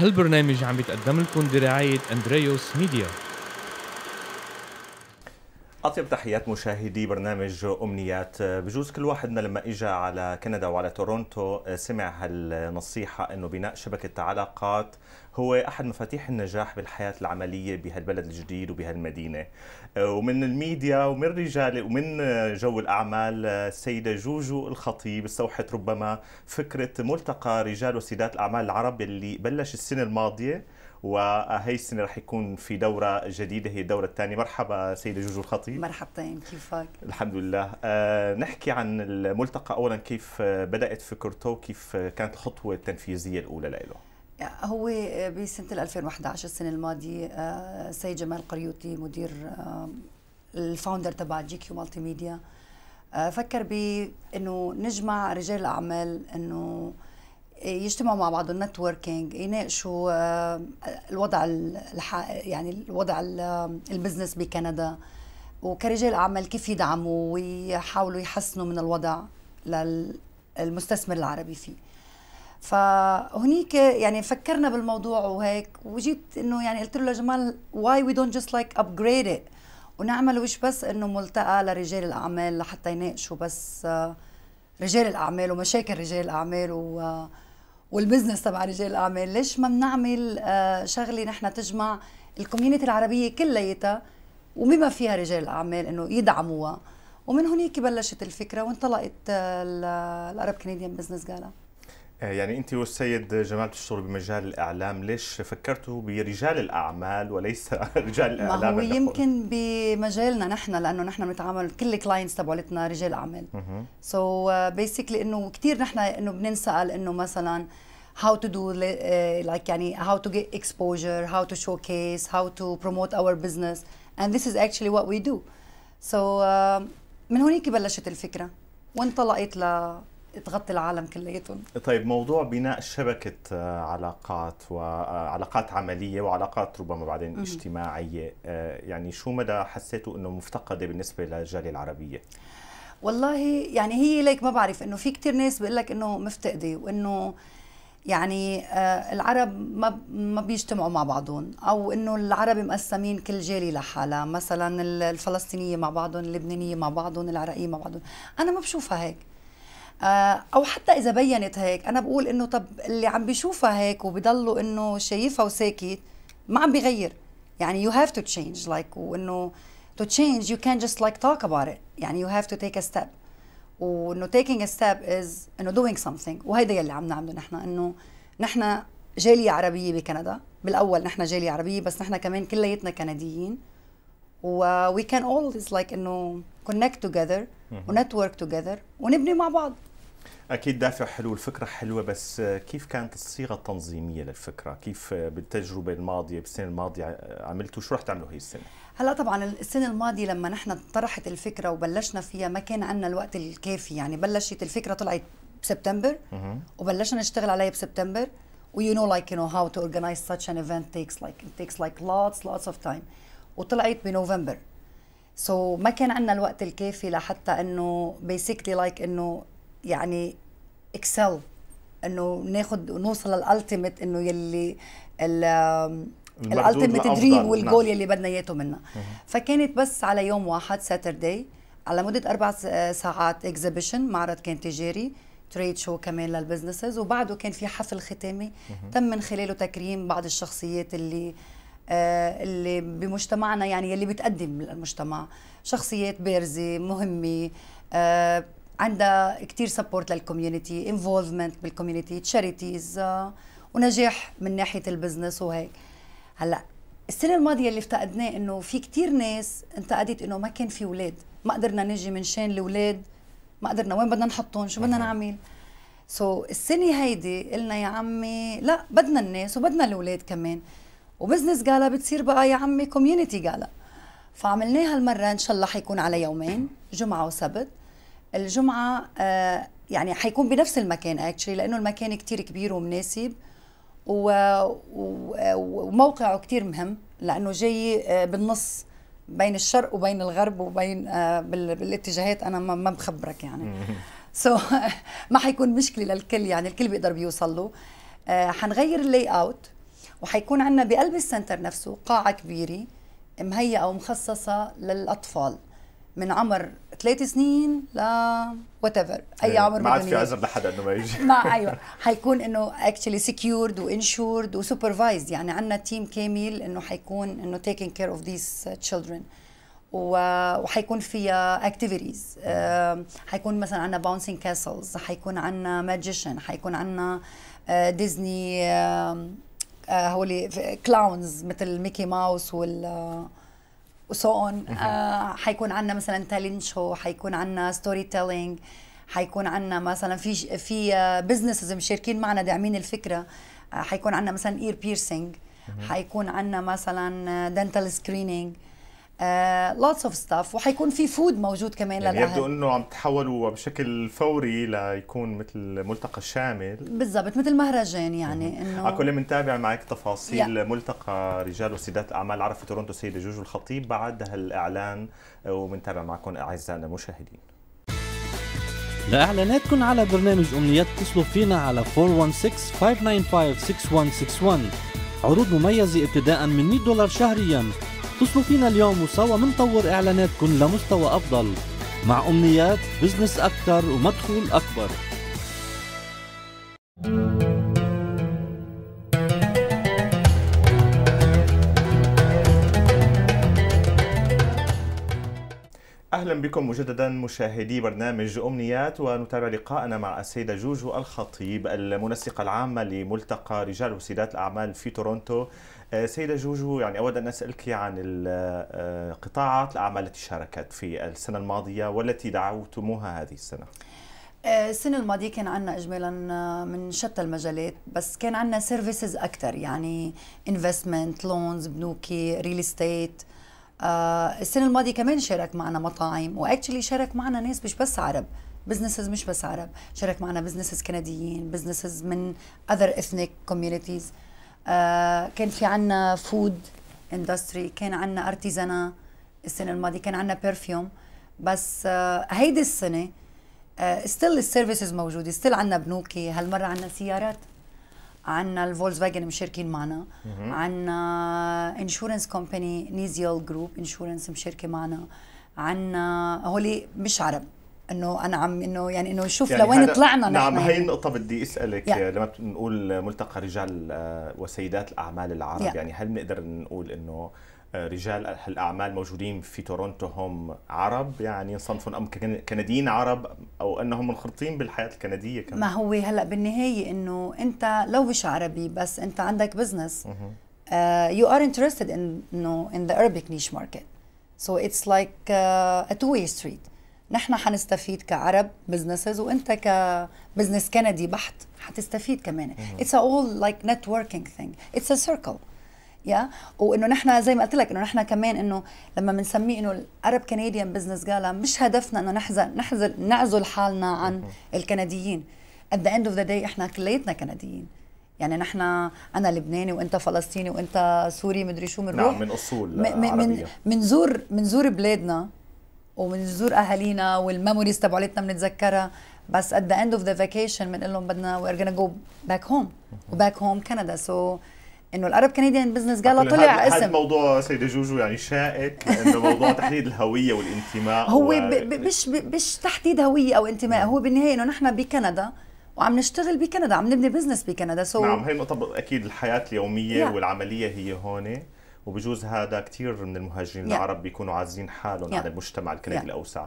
هالبرنامج عم يتقدم لكم برعاية أندريوس ميديا اطيب تحيات مشاهدي برنامج امنيات بجوز كل واحد لما اجى على كندا وعلى تورونتو سمع هالنصيحه انه بناء شبكه علاقات هو احد مفاتيح النجاح بالحياه العمليه بهالبلد الجديد وبهالمدينه ومن الميديا ومن رجال ومن جو الاعمال السيده جوجو الخطيب استوحت ربما فكره ملتقى رجال وسيدات الاعمال العرب اللي بلش السنه الماضيه السنة راح يكون في دوره جديده هي الدوره الثانيه مرحبا سيده جوجو الخطيب مرحبتين كيفك الحمد لله آه، نحكي عن الملتقى اولا كيف بدات فكرته كيف كانت الخطوه التنفيذيه الاولى له هو بسنة 2011 السنة الماضية السيد آه، جمال قريوتي مدير آه، الفاوندر تبع جي كيو مالتي ميديا فكر بانه نجمع رجال الاعمال انه يجتمعوا مع بعض النتوركينج يناقشوا آه، الوضع يعني الوضع آه، البزنس بكندا وكرجال اعمال كيف يدعموا ويحاولوا يحسنوا من الوضع للمستثمر العربي فيه فهنيك يعني فكرنا بالموضوع وهيك وجيت انه يعني قلت له لجمال واي وي دونت جاست لايك ابجريد ات ونعمل مش بس انه ملتقى لرجال الاعمال لحتى يناقشوا بس آه، رجال الاعمال ومشاكل رجال الاعمال و والبزنس تبع رجال الاعمال ليش ما بنعمل آه، شغله نحن تجمع الكوميونتي العربيه كلياتها وبما فيها رجال الاعمال انه يدعموها ومن هنيك بلشت الفكره وانطلقت الارب كنديان بزنس جالا آه، يعني انت والسيد جمال بتشتغلوا بمجال الاعلام ليش فكرتوا برجال الاعمال وليس رجال الاعلام ما هو يمكن بمجالنا نحن لانه نحن بنتعامل كل الكلاينتس تبعتنا رجال اعمال سو بيسكلي آه، انه كثير نحن انه بننسال انه مثلا how to do لايك آه، like يعني how to get exposure how to showcase how to promote our business and this is actually what we do so uh, من هونيك بلشت الفكره وانطلقت ل تغطي العالم كليتهم طيب موضوع بناء شبكة آه، علاقات وعلاقات آه، عملية وعلاقات ربما بعدين م. اجتماعية آه، يعني شو مدى حسيتوا أنه مفتقدة بالنسبة للجالية العربية؟ والله يعني هي ليك ما بعرف انه في كثير ناس بقول لك انه مفتقده وانه يعني العرب ما ما بيجتمعوا مع بعضهم او انه العرب مقسمين كل جالي لحالها مثلا الفلسطينيه مع بعضهم اللبنانيه مع بعضهم العراقيه مع بعضهم انا ما بشوفها هيك آه، او حتى اذا بينت هيك انا بقول انه طب اللي عم بيشوفها هيك وبيضلوا انه شايفها وساكت ما عم بيغير يعني يو هاف تو تشينج لايك وانه to change you can't just like talk about it يعني you have to take a step وانه taking a step is انه doing something وهيدا يلي عم نعمله نحن انه نحن جالية عربية بكندا بالاول نحن جالية عربية بس نحن كمان كليتنا كنديين و we can always like انه connect together ونتورك together ونبني مع بعض اكيد دافع حلو الفكره حلوه بس كيف كانت الصيغه التنظيميه للفكره كيف بالتجربه الماضيه بالسنه الماضيه عملتوا شو رح تعملوا هي السنه هلا طبعا السنه الماضيه لما نحن طرحت الفكره وبلشنا فيها ما كان عندنا الوقت الكافي يعني بلشت الفكره طلعت بسبتمبر وبلشنا نشتغل عليها بسبتمبر ويو نو لايك يو نو هاو تو اورجنايز ساتش ان ايفنت تيكس لايك تيكس لايك لوتس لوتس اوف تايم وطلعت بنوفمبر سو so, ما كان عندنا الوقت الكافي لحتى انه بيسكلي لايك like انه يعني اكسل انه ناخذ نوصل للالتيميت انه يلي ال الالتيميت دريم والجول يلي بدنا اياه منا فكانت بس على يوم واحد ساتردي على مده اربع آه، ساعات اكزيبيشن معرض كان تجاري تريد شو كمان للبزنسز وبعده كان في حفل ختامي تم من خلاله تكريم بعض الشخصيات اللي آه، اللي بمجتمعنا يعني اللي بتقدم للمجتمع شخصيات بارزه مهمه آه، عندها كثير سبورت للكوميونتي انفولفمنت بالكوميونتي تشاريتيز ونجاح من ناحيه البزنس وهيك هلا السنه الماضيه اللي افتقدناه انه في كثير ناس انتقدت انه ما كان في اولاد ما قدرنا نجي من شان الاولاد ما قدرنا وين بدنا نحطهم شو بدنا نعمل سو so, السنه هيدي قلنا يا عمي لا بدنا الناس وبدنا الاولاد كمان وبزنس قالها بتصير بقى يا عمي كوميونتي قالها فعملناها المره ان شاء الله حيكون على يومين جمعه وسبت الجمعه آه، يعني حيكون بنفس المكان اكشلي لانه المكان كتير كبير ومناسب وموقعه كتير مهم لانه جاي آه، بالنص بين الشرق وبين الغرب وبين آه، بالاتجاهات انا ما بخبرك يعني سو so, ما حيكون مشكله للكل يعني الكل بيقدر بيوصل له حنغير اللاي اوت وحيكون عندنا بقلب السنتر نفسه قاعه كبيره مهيئه ومخصصه للاطفال من عمر ثلاث سنين ل وات ايفر اي يعني عمر ما عاد في عذر لحدا انه ما يجي ما ايوه حيكون انه اكشلي سكيورد وانشورد وسوبرفايزد يعني عندنا تيم كامل انه حيكون انه تيكينج كير اوف ذيس تشيلدرن وحيكون فيها اكتيفيتيز حيكون مثلا عندنا باونسينج كاسلز حيكون عندنا ماجيشن حيكون عندنا ديزني آه، آه، هولي كلاونز مثل ميكي ماوس وال آه، وسو اون آه، حيكون عندنا مثلا تالنت شو حيكون عندنا ستوري تيلينج حيكون عندنا مثلا في في بزنسز آه، مشاركين معنا داعمين الفكره آه، حيكون عندنا مثلا اير بيرسينج حيكون عندنا مثلا دنتال سكرينينج لوتس اوف ستاف وحيكون في فود موجود كمان يعني للاهل يبدو انه عم تحولوا بشكل فوري ليكون مثل ملتقى شامل بالضبط مثل مهرجان يعني انه على كل بنتابع معك تفاصيل yeah. ملتقى رجال وسيدات اعمال عرف في تورونتو سيدة جوجو الخطيب بعد هالاعلان وبنتابع معكم اعزائنا المشاهدين لاعلاناتكم على برنامج امنيات اتصلوا فينا على 416 595 6161 عروض مميزه ابتداء من 100 دولار شهريا اتصلوا فينا اليوم وسوا منطور إعلاناتكم لمستوى أفضل مع أمنيات بزنس أكثر ومدخول أكبر اهلا بكم مجددا مشاهدي برنامج امنيات ونتابع لقاءنا مع السيده جوجو الخطيب المنسقه العامه لملتقى رجال وسيدات الاعمال في تورونتو. آه، سيده جوجو يعني اود ان اسالك عن آه، قطاعات الاعمال التي شاركت في السنه الماضيه والتي دعوتموها هذه السنه. آه، السنة الماضية كان عندنا إجمالا من شتى المجالات بس كان عندنا سيرفيسز أكثر يعني انفستمنت لونز بنوكي ريل استيت آه، السنه الماضيه كمان شارك معنا مطاعم واكشلي شارك معنا ناس مش بس عرب بزنسز مش بس عرب شارك معنا بزنسز كنديين بزنسز من اذر اثنيك كوميونيتيز كان في عنا فود اندستري كان عنا ارتيزانا السنه الماضيه كان عنا برفيوم بس آه، هيدي السنه ستيل آه، السيرفيسز موجوده ستيل عنا بنوكي هالمره عنا سيارات عندنا الفولكس فاجن مشاركين معنا عندنا انشورنس كومباني نيزيال جروب انشورنس مشاركه معنا عندنا هولي مش عرب انه انا عم انه يعني انه شوف يعني لوين طلعنا نعم، نحن نعم هي النقطه بدي اسالك يعني. لما بنقول ملتقى رجال آه، وسيدات الاعمال العرب يعني, يعني هل بنقدر نقول انه رجال الاعمال موجودين في تورونتو هم عرب يعني ينصنفون ام كنديين عرب او انهم منخرطين بالحياه الكنديه كمان ما هو هلا بالنهايه انه انت لو مش عربي بس انت عندك بزنس يو ار انترستد انه ان ذا Arabic نيش ماركت سو اتس لايك ا تو واي ستريت نحن حنستفيد كعرب بزنسز وانت كبزنس كندي بحت حتستفيد كمان اتس اول لايك نتوركينج ثينج اتس ا سيركل يا وانه نحن زي ما قلت لك انه نحن كمان انه لما بنسميه انه الارب كنديان بزنس جالا مش هدفنا انه نحزن نحزن نعزل حالنا عن الكنديين at the end of the day احنا كليتنا كنديين يعني نحن انا لبناني وانت فلسطيني وانت سوري مدري شو بنروح نعم من اصول من منزور منزور بلادنا وبنزور اهالينا والميموريز تبعولتنا بنتذكرها بس at the end of the vacation بنقول لهم بدنا we're gonna go back home وباك هوم كندا سو so انه الارب كنديان بزنس قال طلع اسم هذا موضوع سيده جوجو يعني شائك انه موضوع تحديد الهويه والانتماء هو و... مش مش تحديد هويه او انتماء هو بالنهايه انه نحن بكندا وعم نشتغل بكندا عم نبني بزنس بكندا سو so نعم هي النقطه اكيد الحياه اليوميه yeah. والعمليه هي هون وبجوز هذا كثير من المهاجرين yeah. العرب بيكونوا عازين حالهم yeah. عن المجتمع الكندي yeah. الاوسع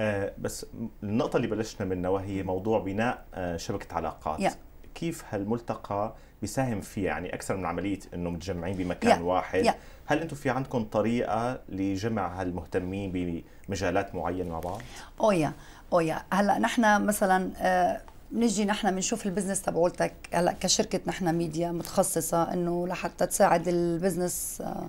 آه بس النقطه اللي بلشنا منها وهي موضوع بناء آه شبكه علاقات yeah. كيف هالملتقى بيساهم فيه يعني اكثر من عمليه انه متجمعين بمكان yeah. واحد yeah. هل انتم في عندكم طريقه لجمع هالمهتمين بمجالات معينه مع بعض اويا oh اويا oh هلا نحن مثلا آه، نجي نحن بنشوف البزنس تبعولتك هلا كشركه نحن ميديا متخصصه انه لحتى تساعد البزنس آه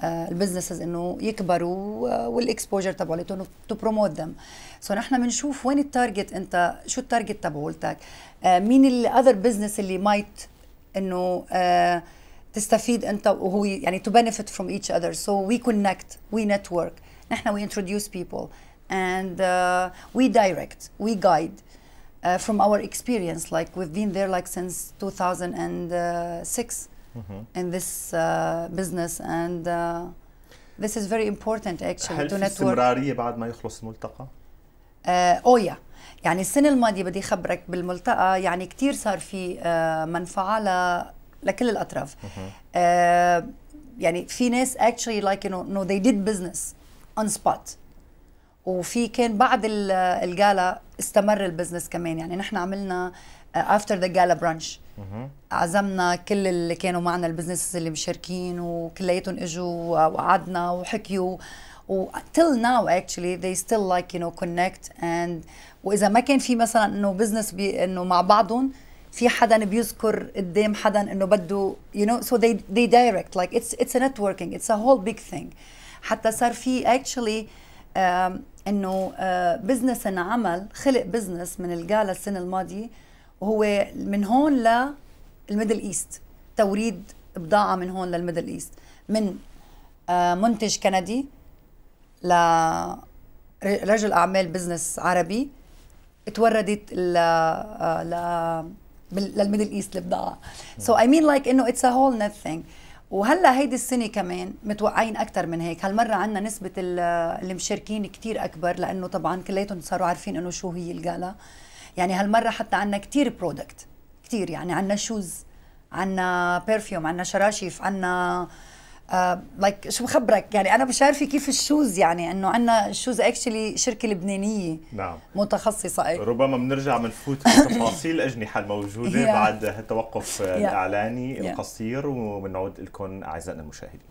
آه، البزنسز انه يكبروا آه، والاكسبوجر تبعه تو بروموت ذم سو نحن بنشوف وين التارجت انت شو التارجت تبعولتك آه، مين الاذر بزنس اللي مايت انه تستفيد انت وهو يعني تو بنفيت فروم ايتش اذر سو وي كونكت وي نتورك نحن وي انتروديوس بيبل اند وي دايركت وي جايد فروم uh, from our experience. Like we've been there like since 2006. Mm-hmm. in this uh, business and uh, this is very important actually هل to في استمراريه بعد ما يخلص الملتقى؟ اوه uh, يا oh, يعني السنه الماضيه بدي خبرك بالملتقى يعني كثير صار في uh, منفعه ل لكل الاطراف mm-hmm. uh, يعني في ناس actually like you know they did business on spot وفي كان بعد الجالا استمر البزنس كمان يعني نحن عملنا افتر ذا جالا برانش عزمنا كل اللي كانوا معنا البزنس اللي مشاركين وكلياتهم اجوا وقعدنا وحكيوا و till now actually they still like you know connect and واذا ما كان في مثلا انه بزنس انه مع بعضهم في حدا بيذكر قدام حدا انه بده you know so they they direct like it's it's a networking it's a whole big thing حتى صار في actually um, انه uh, بزنس انعمل خلق بزنس من الجالا السنه الماضيه وهو من هون للميدل ايست توريد بضاعه من هون للميدل ايست من آه، منتج كندي لرجل اعمال بزنس عربي توردت ل آه، للميدل ايست البضاعه سو اي مين لايك انه اتس ا هول نيت ثينج وهلا هيدي السنه كمان متوقعين اكثر من هيك هالمره عندنا نسبه المشاركين كثير اكبر لانه طبعا كلياتهم صاروا عارفين انه شو هي الجالا يعني هالمره حتى عندنا كثير برودكت كثير يعني عندنا شوز عندنا برفيوم عندنا شراشيف عندنا لايك آه، uh, like شو بخبرك يعني انا مش عارفه كيف الشوز يعني انه عندنا الشوز اكشلي شركه لبنانيه نعم متخصصه ربما بنرجع بنفوت بتفاصيل الاجنحه الموجوده yeah. بعد التوقف yeah. الاعلاني yeah. القصير وبنعود لكم اعزائنا المشاهدين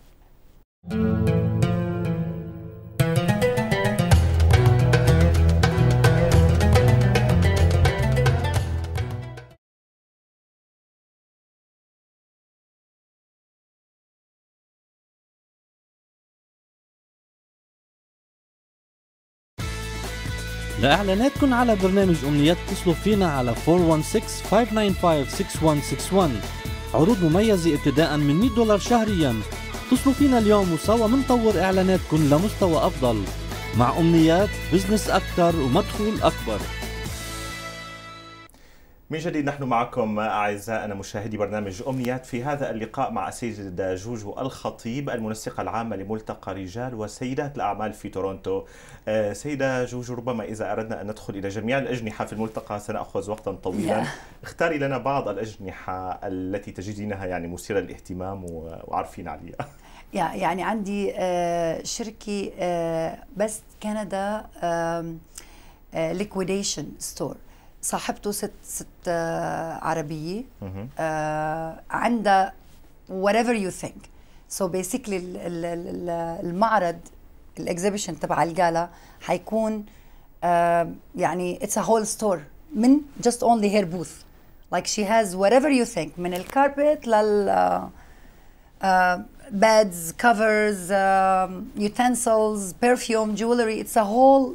لإعلاناتكن على برنامج أمنيات اتصلوا فينا على 416-595-6161 عروض مميزة ابتداء من 100 دولار شهريا اتصلوا فينا اليوم وسوا منطور إعلاناتكن لمستوى أفضل مع أمنيات بزنس أكثر ومدخول أكبر من جديد نحن معكم أعزائنا مشاهدي برنامج أمنيات في هذا اللقاء مع السيدة جوجو الخطيب المنسقة العامة لملتقى رجال وسيدات الأعمال في تورونتو آه، سيدة جوجو ربما إذا أردنا أن ندخل إلى جميع الأجنحة في الملتقى سنأخذ وقتا طويلا اختاري لنا بعض الأجنحة التي تجدينها يعني مثيرة للاهتمام وعارفين عليها يعني عندي آه، شركة بس كندا ليكويديشن ستور صاحبته ست ست عربيه آه عندها whatever you think so basically الـ الـ الـ المعرض الاكزيبيشن تبع الجالا حيكون آه يعني it's a whole store من just only her booth like she has whatever you think من الكاربت لل beds covers uh, utensils perfume jewelry it's a whole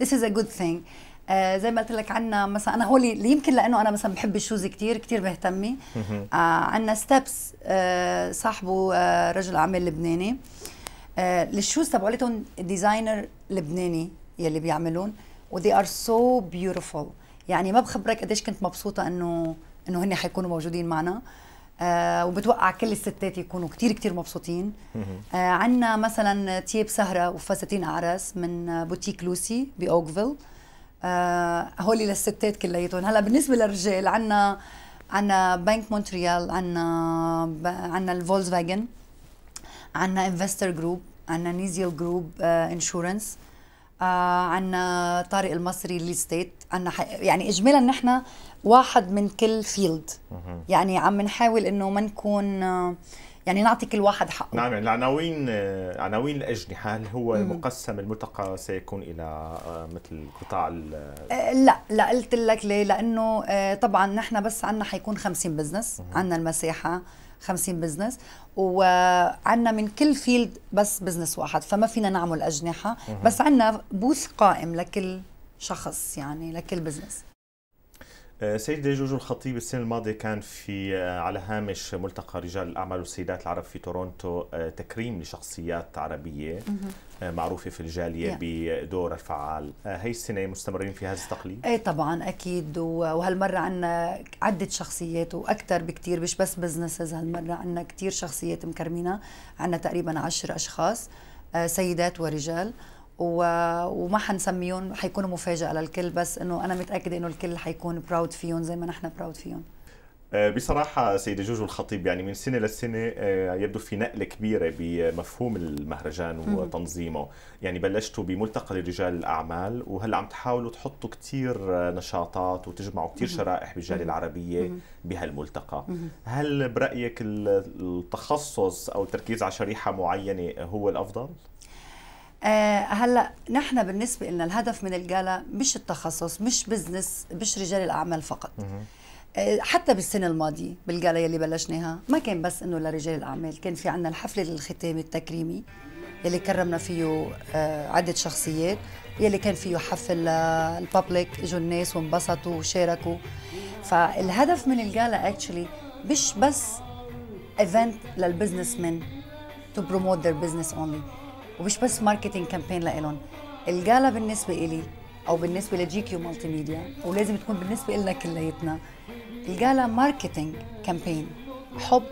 this is a good thing آه زي ما قلت لك عندنا مثلا انا هولي اللي يمكن لانه انا مثلا بحب الشوز كثير كثير مهتمه آه عندنا ستبس آه صاحبه آه رجل اعمال لبناني آه الشوز تبعولتهم ديزاينر لبناني يلي بيعملون وذي ار سو بيوتيفول يعني ما بخبرك قديش كنت مبسوطه انه انه هن حيكونوا موجودين معنا آه وبتوقع كل الستات يكونوا كتير كتير مبسوطين آه عندنا مثلا تياب سهره وفساتين اعراس من بوتيك لوسي باوكفيل آه، هول للستات كلياتهم هلا بالنسبه للرجال عندنا عندنا بنك مونتريال عندنا عنا عندنا الفولكس فاجن عندنا انفستر جروب عندنا نيزيل جروب آه، انشورنس آه عندنا طارق المصري ليستيت عندنا يعني اجمالا نحن واحد من كل فيلد يعني عم نحاول انه ما نكون آه يعني نعطي كل واحد حقه نعم يعني العناوين عناوين الأجنحة هل هو مم. مقسم الملتقى سيكون إلى آه، مثل قطاع آه، لا لا قلت لك ليه لأنه آه، طبعا نحن بس عندنا حيكون 50 بزنس عندنا المساحة 50 بزنس وعندنا من كل فيلد بس بزنس واحد فما فينا نعمل أجنحة بس عندنا بوث قائم لكل شخص يعني لكل بزنس آه، سيدة جوجو الخطيب السنة الماضية كان في آه، على هامش ملتقى رجال الأعمال والسيدات العرب في تورونتو آه، تكريم لشخصيات عربية معروفة في الجالية yeah. بدور الفعال هي السنة مستمرين في هذا التقليد؟ اي طبعا أكيد وهالمرة عنا عدة شخصيات وأكثر بكثير مش بس بزنسز هالمرة عنا كثير شخصيات مكرمينة عنا تقريبا عشر أشخاص سيدات ورجال و... وما حنسميهم حيكونوا مفاجاه للكل بس انه انا متاكده انه الكل حيكون براود فيهم زي ما نحن براود فيهم آه، بصراحة سيدة جوجو الخطيب يعني من سنة لسنة آه، يبدو في نقلة كبيرة بمفهوم المهرجان وتنظيمه يعني بلشتوا بملتقى لرجال الأعمال وهلأ عم تحاولوا تحطوا كتير آه، نشاطات وتجمعوا كتير شرائح بالجالية العربية بهالملتقى هل برأيك التخصص أو التركيز على شريحة معينة هو الأفضل؟ آه هلا نحن بالنسبه لنا الهدف من الجالا مش التخصص مش بزنس مش رجال الاعمال فقط آه حتى بالسنه الماضيه بالجالا يلي بلشناها ما كان بس انه لرجال الاعمال كان في عندنا الحفله للختام التكريمي يلي كرمنا فيه آه عده شخصيات يلي كان فيه حفل للببليك اجوا الناس وانبسطوا وشاركوا فالهدف من الجالا اكشلي مش بس ايفنت للبزنس مان تو بروموت ذير بزنس اونلي ومش بس ماركتينج كامبين لإلهم الجالا بالنسبة إلي أو بالنسبة لجي كيو مالتي ميديا ولازم تكون بالنسبة إلنا كليتنا الجالا ماركتينج كامبين حب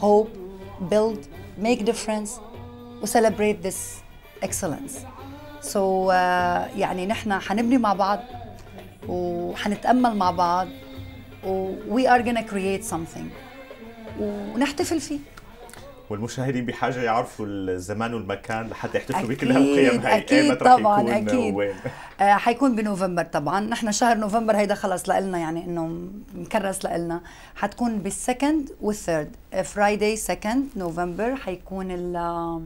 هوب بيلد ميك ديفرنس وسليبريت ذس اكسلنس سو يعني نحن حنبني مع بعض وحنتامل مع بعض و وي ار gonna كرييت something ونحتفل فيه والمشاهدين بحاجه يعرفوا الزمان والمكان لحتى يحتفلوا بكل هالقيم هاي اكيد متى طبعا يكون اكيد آه حيكون بنوفمبر طبعا نحن شهر نوفمبر هيدا خلص لنا يعني انه مكرس لنا حتكون بالسكند والثيرد فرايداي سكند نوفمبر حيكون ال آه،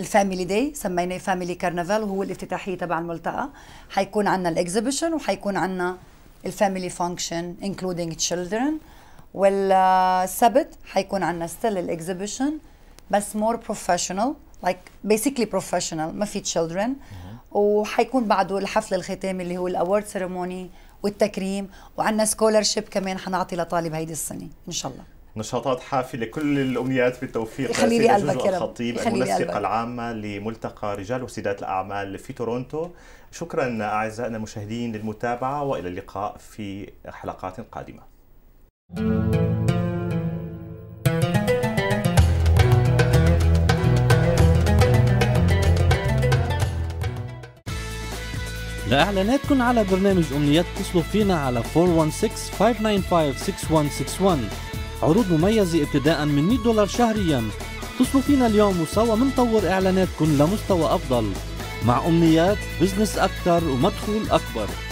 الفاميلي داي سميناه فاميلي كارنفال وهو الافتتاحيه تبع الملتقى حيكون عندنا الاكزيبيشن وحيكون عندنا الفاميلي فانكشن انكلودينج تشيلدرن والسبت حيكون عندنا ستيل الاكزيبيشن بس مور بروفيشنال لايك بيسكلي بروفيشنال ما في تشيلدرن وحيكون بعده الحفل الختامي اللي هو الاورد سيريموني والتكريم وعندنا سكولرشيب كمان حنعطي لطالب هيدي السنه ان شاء الله نشاطات حافله كل الامنيات بالتوفيق خليلي قلبك يا رب الخطيب المنسقه العامه لملتقى رجال وسيدات الاعمال في تورونتو شكرا اعزائنا المشاهدين للمتابعه والى اللقاء في حلقات قادمه thank you لإعلاناتكم على برنامج أمنيات اتصلوا فينا على 416-595-6161 عروض مميزة ابتداء من 100 دولار شهريا اتصلوا فينا اليوم وسوا منطور إعلاناتكم لمستوى أفضل مع أمنيات بزنس أكثر ومدخول أكبر